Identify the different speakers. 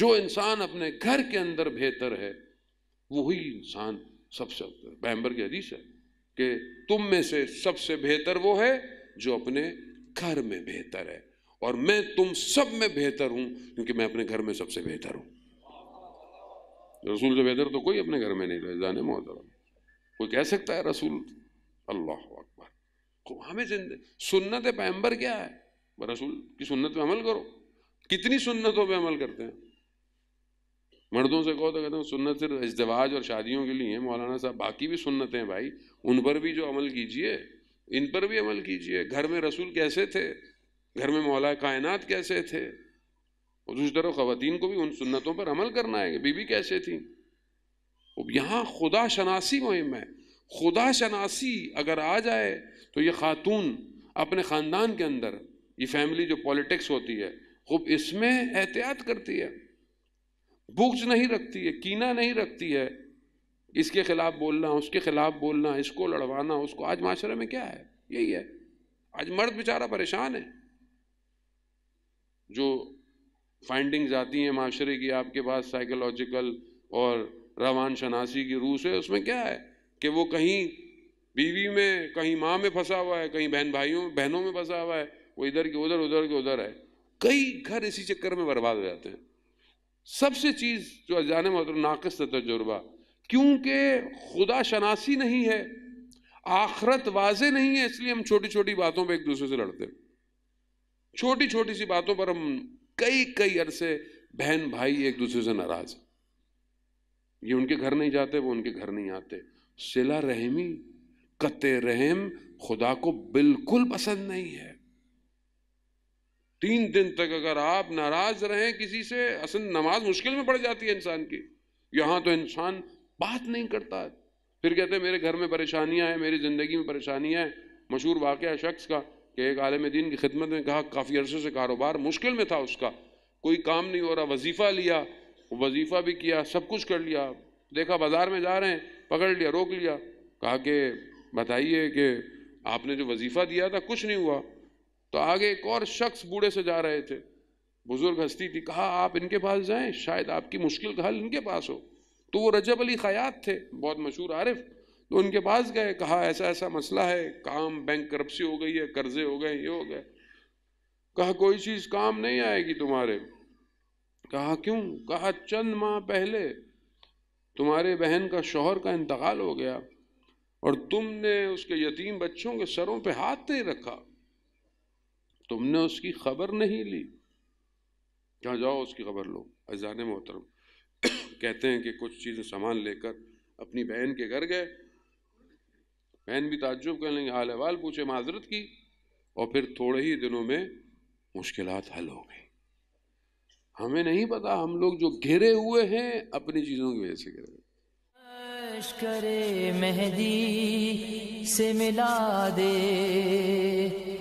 Speaker 1: जो इंसान अपने घर के अंदर बेहतर है वही इंसान सबसे अफजल पैम्बर की हदीस है कि तुम में से सबसे बेहतर वो है जो अपने घर में बेहतर है और मैं तुम सब में बेहतर हूं क्योंकि मैं अपने घर में सबसे बेहतर हूं रसूल से बेहतर तो कोई अपने घर में नहीं रहे जाने मोहतरम कोई कह सकता है रसूल अल्लाह अकबर को तो हमें जिंदगी सुन्नत पैम्बर क्या है रसूल की सुन्नत पर अमल करो कितनी सुन्नतों पर अमल करते हैं मर्दों से कहो तो कहते हैं सुन्नत सिर्फ इजवाज और शादियों के लिए हैं मौलाना साहब बाकी भी सुन्नत हैं भाई उन पर भी जो अमल कीजिए इन पर भी अमल कीजिए घर में रसूल कैसे थे घर में मौला कायनात कैसे थे और दूसरी तरह ख़वान को भी उन सुन्नतों पर अमल करना है बीबी कैसे थी यहाँ खुदा शनासी मुहिम है खुदा शनासी अगर आ जाए तो ये खातून अपने ख़ानदान के अंदर ये फैमिली जो पॉलिटिक्स होती है खूब इसमें एहतियात करती है बुग्ज नहीं रखती है कीना नहीं रखती है इसके खिलाफ बोलना उसके खिलाफ बोलना इसको लड़वाना उसको आज माशरे में क्या है यही है आज मर्द बेचारा परेशान है जो फाइंडिंग्स आती हैं माशरे की आपके पास साइकोलॉजिकल और रवान शनासी की रूह से उसमें क्या है कि वो कहीं बीवी में कहीं माँ में फंसा हुआ है कहीं बहन भाइयों बहनों में फंसा हुआ है वो इधर के उधर उधर के उधर है कई घर इसी चक्कर में बर्बाद हो जाते हैं सबसे चीज़ जो अजान मतलब नाकस तजुर्बा क्योंकि खुदा शनासी नहीं है आखरत वाजे नहीं है इसलिए हम छोटी छोटी बातों पर एक दूसरे से लड़ते हैं छोटी छोटी सी बातों पर हम कई कई अरसे बहन भाई एक दूसरे से नाराज ये उनके घर नहीं जाते वो उनके घर नहीं आते सिला रहमी कत रहम खुदा को बिल्कुल पसंद नहीं है तीन दिन तक अगर आप नाराज रहें किसी से असल नमाज मुश्किल में पड़ जाती है इंसान की यहाँ तो इंसान बात नहीं करता है फिर कहते हैं मेरे घर में परेशानियाँ हैं मेरी ज़िंदगी में परेशानियाँ हैं मशहूर वाक़ शख्स का कि एक आलम दीन की खिदमत में कहा काफ़ी अरसे से कारोबार मुश्किल में था उसका कोई काम नहीं हो रहा वजीफ़ा लिया वजीफ़ा भी किया सब कुछ कर लिया देखा बाज़ार में जा रहे हैं पकड़ लिया रोक लिया कहा कि बताइए कि आपने जो वजीफ़ा दिया था कुछ नहीं हुआ तो आगे एक और शख्स बूढ़े से जा रहे थे बुजुर्ग हस्ती थी कहा आप इनके पास जाएं शायद आपकी मुश्किल का हल इनके पास हो तो वो रजब अली खयात थे बहुत मशहूर आरिफ तो उनके पास गए कहा ऐसा ऐसा मसला है काम बैंक करप्सी हो गई है कर्जे हो गए ये हो गए कहा कोई चीज़ काम नहीं आएगी तुम्हारे कहा क्यों कहा चंद माह पहले तुम्हारे बहन का शोहर का इंतकाल हो गया और तुमने उसके यतीम बच्चों के सरों पे हाथ नहीं रखा तुमने उसकी खबर नहीं ली जहाँ जाओ उसकी खबर लो अजान मोहतरम कहते हैं कि कुछ चीज़ें सामान लेकर अपनी बहन के घर गए बहन भी ताजुब कर लेंगे हाल अवाल पूछे माजरत की और फिर थोड़े ही दिनों में मुश्किल हल हो गई हमें नहीं पता हम लोग जो घिरे हुए हैं अपनी चीज़ों की वजह से घिरे हुए करे मेहदी से मिला दे